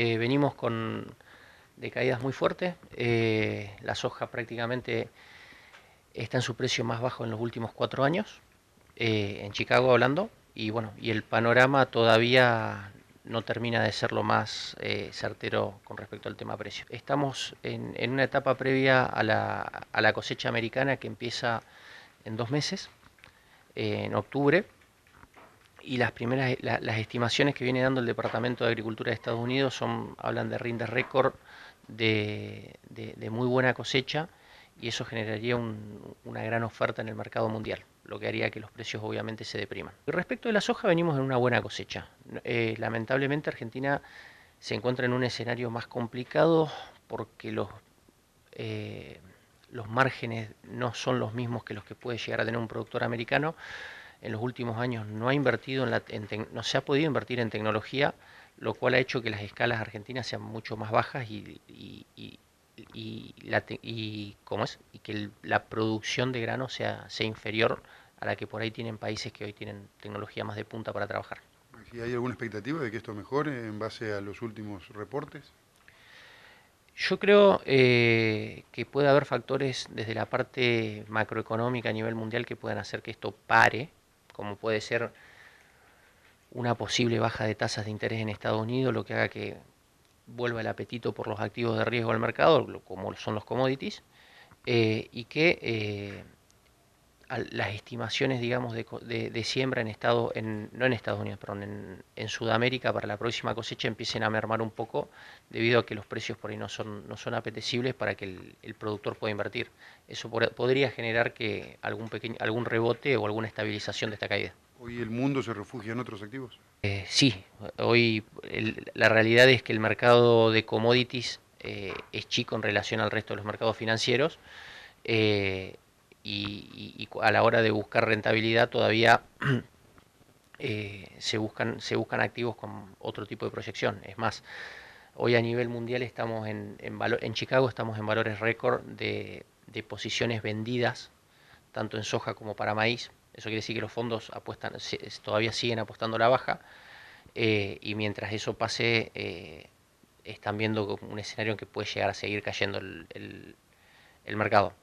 Eh, venimos con decaídas muy fuertes, eh, las la soja prácticamente está en su precio más bajo en los últimos cuatro años, eh, en Chicago hablando, y bueno, y el panorama todavía no termina de ser lo más certero con respecto al tema precio. Estamos en, una etapa previa a la, cosecha americana que empieza en dos meses, en octubre, y las primeras las estimaciones que viene dando el Departamento de Agricultura de Estados Unidos son hablan de rinde récord de, muy buena cosecha y eso generaría una gran oferta en el mercado mundial, lo que haría que los precios obviamente se depriman. Y respecto de la soja venimos en una buena cosecha. Eh, lamentablemente Argentina se encuentra en un escenario más complicado porque los, eh, los márgenes no son los mismos que los que puede llegar a tener un productor americano en los últimos años no ha invertido en la, no se ha podido invertir en tecnología, lo cual ha hecho que las escalas argentinas sean mucho más bajas y, y, y, y ¿cómo es? y que la producción de grano sea, sea inferior a la que por ahí tienen países que hoy tienen tecnología más de punta para trabajar. ¿Y hay alguna expectativa de que esto mejore en base a los últimos reportes? Yo creo eh, que puede haber factores desde la parte macroeconómica a nivel mundial que puedan hacer que esto pare como puede ser una posible baja de tasas de interés en Estados Unidos, lo que haga que vuelva el apetito por los activos de riesgo al mercado, como son los commodities, eh, y que eh, las estimaciones, digamos, de, de, siembra en Estados, en, no en Estados Unidos, perdón, en, Sudamérica para la próxima cosecha empiecen a mermar un poco debido a que los precios por ahí no son, no son apetecibles para que el, productor pueda invertir. Eso podría generar que algún, pequeño, algún rebote o alguna estabilización de esta caída. ¿Hoy el mundo se refugia en otros activos? Eh, sí, hoy la realidad es que el mercado de commodities eh, es chico en relación al resto de los mercados financieros. Eh, y, a la hora de buscar rentabilidad todavía eh, se, buscan, se buscan activos con otro tipo de proyección. Es más, hoy a nivel mundial estamos en, en, Chicago estamos en valores récord de, posiciones vendidas, tanto en soja como para maíz. Eso quiere decir que los fondos apuestan, todavía siguen apostando a la baja eh, y mientras eso pase... Eh, están viendo un escenario en que puede llegar a seguir cayendo el mercado.